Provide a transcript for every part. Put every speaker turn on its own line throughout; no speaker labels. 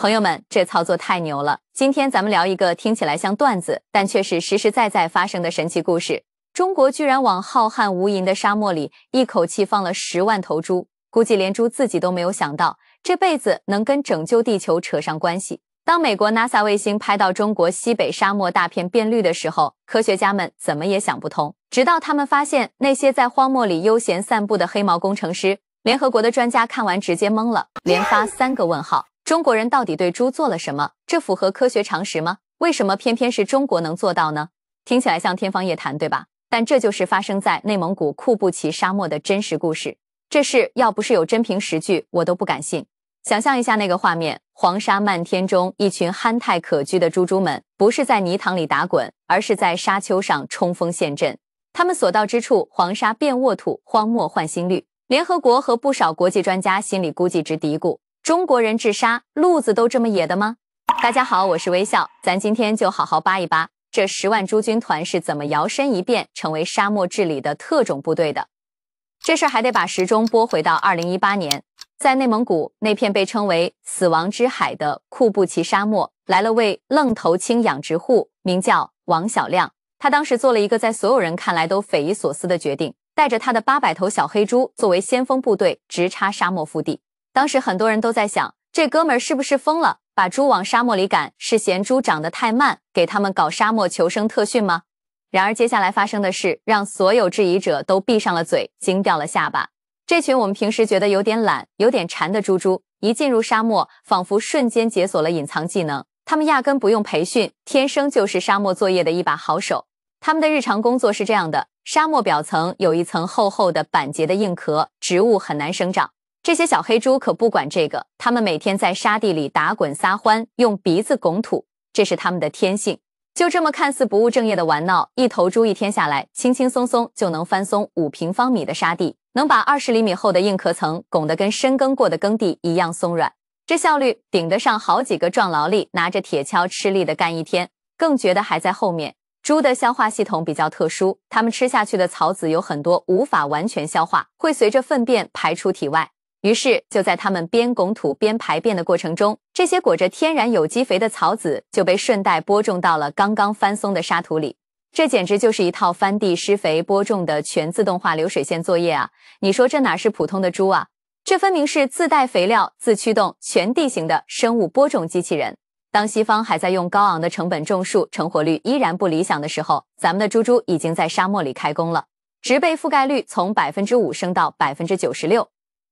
朋友们，这操作太牛了！今天咱们聊一个听起来像段子，但却是实实在在发生的神奇故事：中国居然往浩瀚无垠的沙漠里一口气放了十万头猪！估计连猪自己都没有想到，这辈子能跟拯救地球扯上关系。当美国 NASA 卫星拍到中国西北沙漠大片变绿的时候，科学家们怎么也想不通。直到他们发现那些在荒漠里悠闲散步的黑毛工程师，联合国的专家看完直接懵了，连发三个问号。中国人到底对猪做了什么？这符合科学常识吗？为什么偏偏是中国能做到呢？听起来像天方夜谭，对吧？但这就是发生在内蒙古库布齐沙漠的真实故事。这事要不是有真凭实据，我都不敢信。想象一下那个画面：黄沙漫天中，一群憨态可掬的猪猪们，不是在泥塘里打滚，而是在沙丘上冲锋陷阵。他们所到之处，黄沙变沃土，荒漠换新绿。联合国和不少国际专家心里估计直嘀咕。中国人治沙路子都这么野的吗？大家好，我是微笑，咱今天就好好扒一扒这十万猪军团是怎么摇身一变成为沙漠治理的特种部队的。这事儿还得把时钟拨回到二零一八年，在内蒙古那片被称为“死亡之海”的库布齐沙漠，来了位愣头青养殖户，名叫王小亮。他当时做了一个在所有人看来都匪夷所思的决定，带着他的八百头小黑猪作为先锋部队直插沙漠腹地。当时很多人都在想，这哥们儿是不是疯了？把猪往沙漠里赶，是嫌猪长得太慢，给他们搞沙漠求生特训吗？然而接下来发生的事，让所有质疑者都闭上了嘴，惊掉了下巴。这群我们平时觉得有点懒、有点馋的猪猪，一进入沙漠，仿佛瞬间解锁了隐藏技能。他们压根不用培训，天生就是沙漠作业的一把好手。他们的日常工作是这样的：沙漠表层有一层厚厚的板结的硬壳，植物很难生长。这些小黑猪可不管这个，它们每天在沙地里打滚撒欢，用鼻子拱土，这是它们的天性。就这么看似不务正业的玩闹，一头猪一天下来，轻轻松松就能翻松五平方米的沙地，能把二十厘米厚的硬壳层拱得跟深耕过的耕地一样松软。这效率顶得上好几个壮劳力拿着铁锹吃力的干一天。更觉得还在后面。猪的消化系统比较特殊，它们吃下去的草籽有很多无法完全消化，会随着粪便排出体外。于是就在他们边拱土边排便的过程中，这些裹着天然有机肥的草籽就被顺带播种到了刚刚翻松的沙土里。这简直就是一套翻地、施肥、播种的全自动化流水线作业啊！你说这哪是普通的猪啊？这分明是自带肥料、自驱动、全地形的生物播种机器人。当西方还在用高昂的成本种树，成活率依然不理想的时候，咱们的猪猪已经在沙漠里开工了，植被覆盖率从百分之五升到百分之九十六。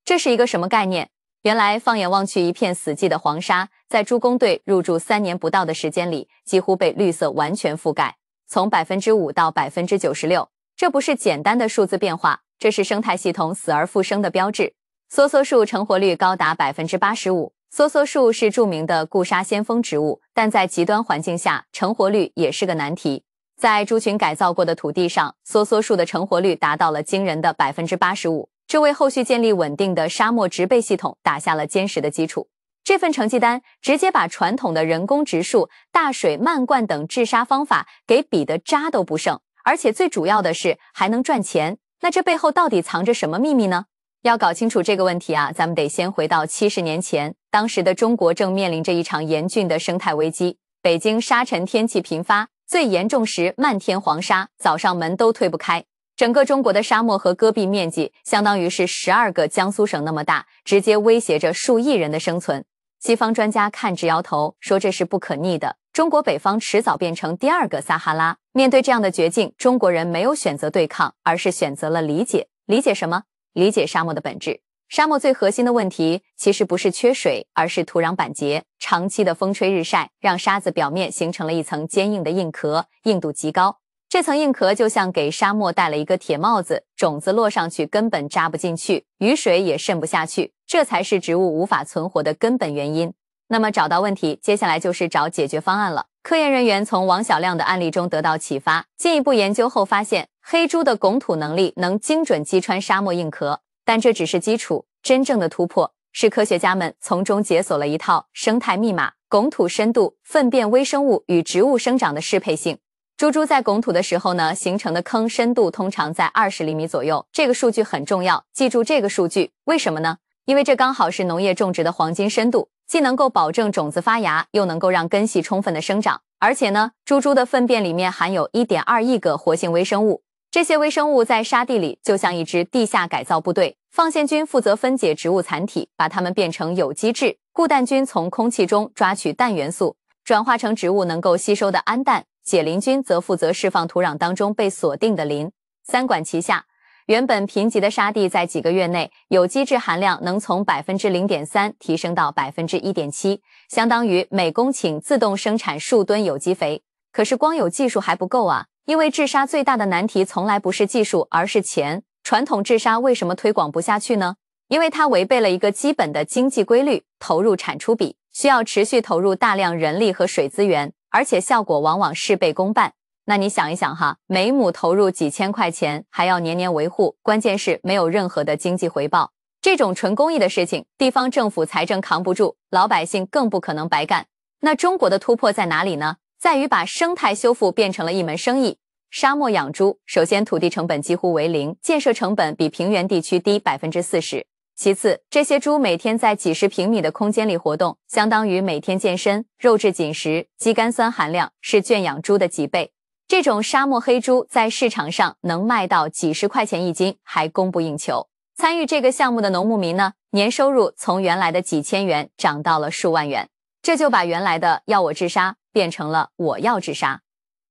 这是一个什么概念？原来放眼望去，一片死寂的黄沙，在猪工队入驻三年不到的时间里，几乎被绿色完全覆盖。从百分之五到百分之九十六，这不是简单的数字变化，这是生态系统死而复生的标志。梭梭树成活率高达百分之八十五。梭梭树是著名的固沙先锋植物，但在极端环境下，成活率也是个难题。在猪群改造过的土地上，梭梭树的成活率达到了惊人的百分之八十五。这为后续建立稳定的沙漠植被系统打下了坚实的基础。这份成绩单直接把传统的人工植树、大水漫灌等治沙方法给比得渣都不剩，而且最主要的是还能赚钱。那这背后到底藏着什么秘密呢？要搞清楚这个问题啊，咱们得先回到七十年前，当时的中国正面临着一场严峻的生态危机，北京沙尘天气频发，最严重时漫天黄沙，早上门都推不开。整个中国的沙漠和戈壁面积相当于是十二个江苏省那么大，直接威胁着数亿人的生存。西方专家看直摇头，说这是不可逆的，中国北方迟早变成第二个撒哈拉。面对这样的绝境，中国人没有选择对抗，而是选择了理解。理解什么？理解沙漠的本质。沙漠最核心的问题其实不是缺水，而是土壤板结。长期的风吹日晒，让沙子表面形成了一层坚硬的硬壳，硬度极高。这层硬壳就像给沙漠戴了一个铁帽子，种子落上去根本扎不进去，雨水也渗不下去，这才是植物无法存活的根本原因。那么找到问题，接下来就是找解决方案了。科研人员从王小亮的案例中得到启发，进一步研究后发现，黑猪的拱土能力能精准击穿沙漠硬壳，但这只是基础，真正的突破是科学家们从中解锁了一套生态密码：拱土深度、粪便微生物与植物生长的适配性。猪猪在拱土的时候呢，形成的坑深度通常在二十厘米左右，这个数据很重要，记住这个数据，为什么呢？因为这刚好是农业种植的黄金深度，既能够保证种子发芽，又能够让根系充分的生长。而且呢，猪猪的粪便里面含有一点二亿个活性微生物，这些微生物在沙地里就像一支地下改造部队，放线菌负责分解植物残体，把它们变成有机质；固氮菌从空气中抓取氮元素，转化成植物能够吸收的氨氮。解磷菌则负责释放土壤当中被锁定的磷，三管齐下，原本贫瘠的沙地在几个月内，有机质含量能从百分之零点三提升到百分之一点七，相当于每公顷自动生产数吨有机肥。可是光有技术还不够啊，因为治沙最大的难题从来不是技术，而是钱。传统治沙为什么推广不下去呢？因为它违背了一个基本的经济规律，投入产出比需要持续投入大量人力和水资源。而且效果往往事倍功半。那你想一想哈，每亩投入几千块钱，还要年年维护，关键是没有任何的经济回报。这种纯公益的事情，地方政府财政扛不住，老百姓更不可能白干。那中国的突破在哪里呢？在于把生态修复变成了一门生意。沙漠养猪，首先土地成本几乎为零，建设成本比平原地区低百分之四十。其次，这些猪每天在几十平米的空间里活动，相当于每天健身，肉质紧实，肌苷酸含量是圈养猪的几倍。这种沙漠黑猪在市场上能卖到几十块钱一斤，还供不应求。参与这个项目的农牧民呢，年收入从原来的几千元涨到了数万元，这就把原来的要我治沙变成了我要治沙。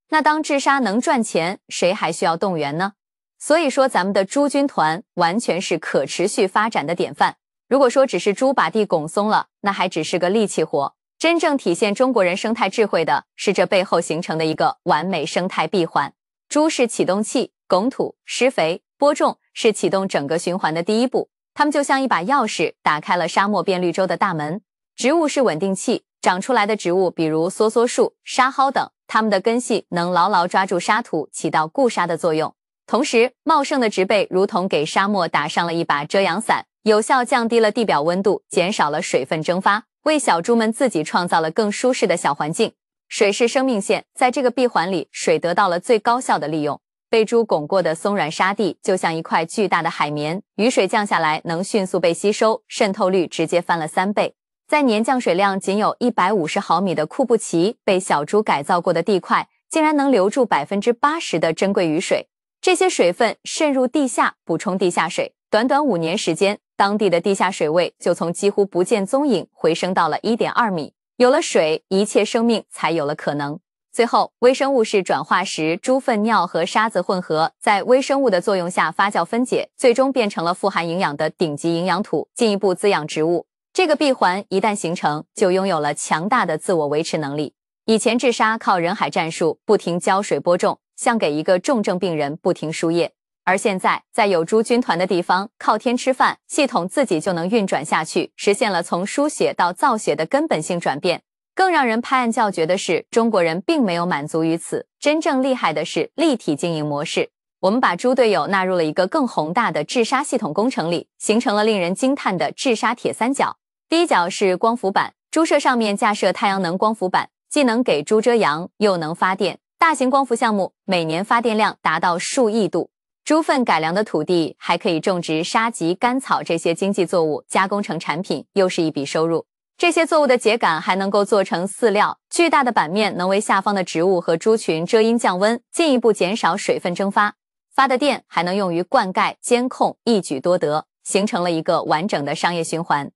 那当治沙能赚钱，谁还需要动员呢？所以说，咱们的猪军团完全是可持续发展的典范。如果说只是猪把地拱松了，那还只是个力气活。真正体现中国人生态智慧的是这背后形成的一个完美生态闭环。猪是启动器，拱土、施肥、播种是启动整个循环的第一步，它们就像一把钥匙，打开了沙漠变绿洲的大门。植物是稳定器，长出来的植物，比如梭梭树、沙蒿等，它们的根系能牢牢抓住沙土，起到固沙的作用。同时，茂盛的植被如同给沙漠打上了一把遮阳伞，有效降低了地表温度，减少了水分蒸发，为小猪们自己创造了更舒适的小环境。水是生命线，在这个闭环里，水得到了最高效的利用。被猪拱过的松软沙地就像一块巨大的海绵，雨水降下来能迅速被吸收，渗透率直接翻了三倍。在年降水量仅有一百五十毫米的库布齐，被小猪改造过的地块竟然能留住百分之八十的珍贵雨水。这些水分渗入地下，补充地下水。短短五年时间，当地的地下水位就从几乎不见踪影回升到了一点二米。有了水，一切生命才有了可能。最后，微生物是转化时，猪粪尿和沙子混合，在微生物的作用下发酵分解，最终变成了富含营养的顶级营养土，进一步滋养植物。这个闭环一旦形成，就拥有了强大的自我维持能力。以前治沙靠人海战术，不停浇水播种。像给一个重症病人不停输液，而现在在有猪军团的地方，靠天吃饭系统自己就能运转下去，实现了从输血到造血的根本性转变。更让人拍案叫绝的是，中国人并没有满足于此，真正厉害的是立体经营模式。我们把猪队友纳入了一个更宏大的治沙系统工程里，形成了令人惊叹的治沙铁三角。第一角是光伏板，猪舍上面架设太阳能光伏板，既能给猪遮阳，又能发电。大型光伏项目每年发电量达到数亿度，猪粪改良的土地还可以种植沙棘、甘草这些经济作物，加工成产品又是一笔收入。这些作物的秸秆还能够做成饲料，巨大的板面能为下方的植物和猪群遮阴降温，进一步减少水分蒸发。发的电还能用于灌溉、监控，一举多得，形成了一个完整的商业循环。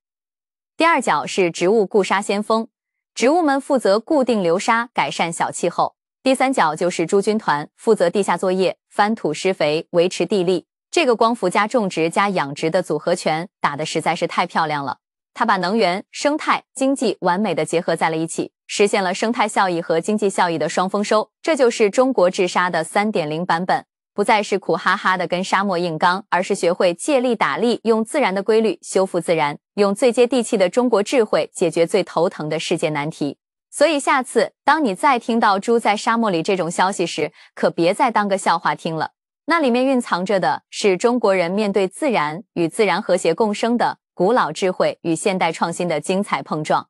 第二角是植物固沙先锋，植物们负责固定流沙，改善小气候。第三角就是猪军团，负责地下作业、翻土施肥、维持地力。这个光伏加种植加养殖的组合拳打的实在是太漂亮了，它把能源、生态、经济完美的结合在了一起，实现了生态效益和经济效益的双丰收。这就是中国治沙的三点零版本，不再是苦哈哈的跟沙漠硬刚，而是学会借力打力，用自然的规律修复自然，用最接地气的中国智慧解决最头疼的世界难题。所以，下次当你再听到猪在沙漠里这种消息时，可别再当个笑话听了。那里面蕴藏着的是中国人面对自然与自然和谐共生的古老智慧与现代创新的精彩碰撞。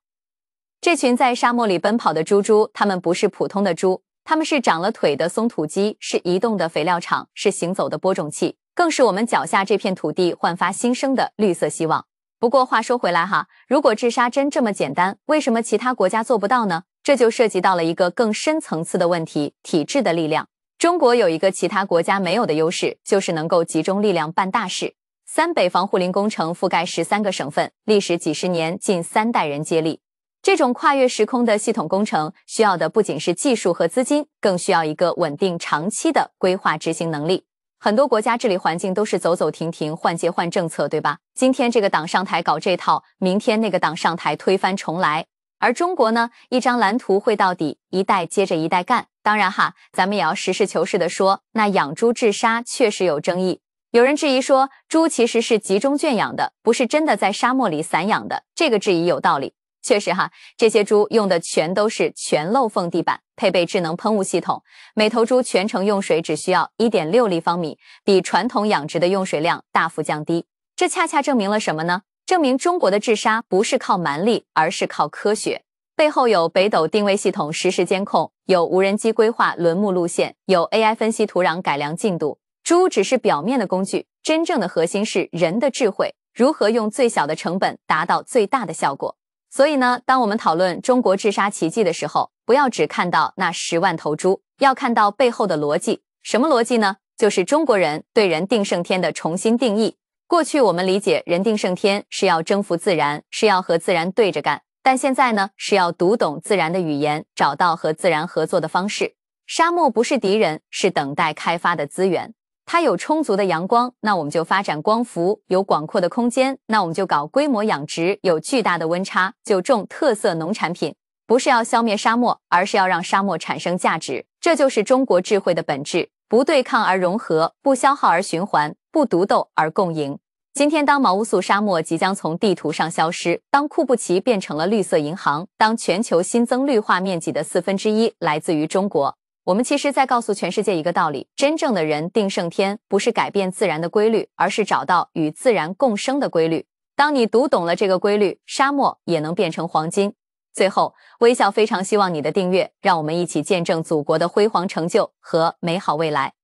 这群在沙漠里奔跑的猪猪，它们不是普通的猪，它们是长了腿的松土鸡，是移动的肥料厂，是行走的播种器，更是我们脚下这片土地焕发新生的绿色希望。不过话说回来哈，如果治沙真这么简单，为什么其他国家做不到呢？这就涉及到了一个更深层次的问题——体制的力量。中国有一个其他国家没有的优势，就是能够集中力量办大事。三北防护林工程覆盖十三个省份，历时几十年，近三代人接力。这种跨越时空的系统工程，需要的不仅是技术和资金，更需要一个稳定、长期的规划执行能力。很多国家治理环境都是走走停停，换届换政策，对吧？今天这个党上台搞这套，明天那个党上台推翻重来。而中国呢，一张蓝图绘到底，一代接着一代干。当然哈，咱们也要实事求是的说，那养猪治沙确实有争议。有人质疑说，猪其实是集中圈养的，不是真的在沙漠里散养的。这个质疑有道理。确实哈，这些猪用的全都是全漏缝地板，配备智能喷雾系统，每头猪全程用水只需要一点六立方米，比传统养殖的用水量大幅降低。这恰恰证明了什么呢？证明中国的治沙不是靠蛮力，而是靠科学。背后有北斗定位系统实时监控，有无人机规划轮牧路线，有 AI 分析土壤改良进度。猪只是表面的工具，真正的核心是人的智慧，如何用最小的成本达到最大的效果。所以呢，当我们讨论中国治沙奇迹的时候，不要只看到那十万头猪，要看到背后的逻辑。什么逻辑呢？就是中国人对“人定胜天”的重新定义。过去我们理解“人定胜天”是要征服自然，是要和自然对着干，但现在呢，是要读懂自然的语言，找到和自然合作的方式。沙漠不是敌人，是等待开发的资源。它有充足的阳光，那我们就发展光伏；有广阔的空间，那我们就搞规模养殖；有巨大的温差，就种特色农产品。不是要消灭沙漠，而是要让沙漠产生价值。这就是中国智慧的本质：不对抗而融合，不消耗而循环，不独斗而共赢。今天，当毛乌素沙漠即将从地图上消失，当库布齐变成了绿色银行，当全球新增绿化面积的四分之一来自于中国。我们其实在告诉全世界一个道理：真正的人定胜天，不是改变自然的规律，而是找到与自然共生的规律。当你读懂了这个规律，沙漠也能变成黄金。最后，微笑非常希望你的订阅，让我们一起见证祖国的辉煌成就和美好未来。